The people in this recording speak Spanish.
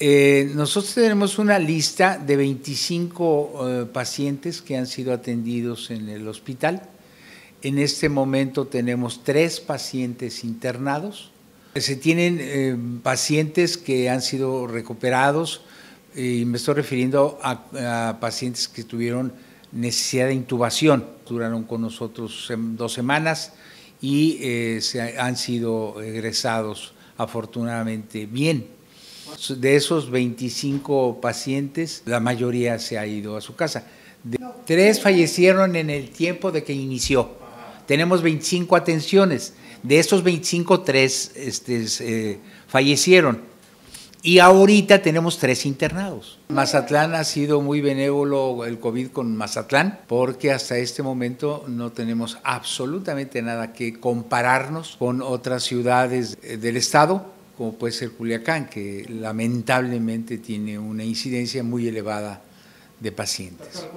Eh, nosotros tenemos una lista de 25 eh, pacientes que han sido atendidos en el hospital. En este momento tenemos tres pacientes internados. Eh, se tienen pacientes que han sido recuperados y me estoy refiriendo a, pacientes que tuvieron necesidad de intubación. Duraron con nosotros dos semanas y se han sido egresados afortunadamente bien. De esos 25 pacientes, la mayoría se ha ido a su casa. tres fallecieron en el tiempo de que inició. Tenemos 25 atenciones. De esos 25, tres este, eh, fallecieron. Y ahorita tenemos tres internados. Mazatlán ha sido muy benévolo el COVID con Mazatlán, porque hasta este momento no tenemos absolutamente nada que compararnos con otras ciudades eh, del estado como puede ser Culiacán, que lamentablemente tiene una incidencia muy elevada de pacientes.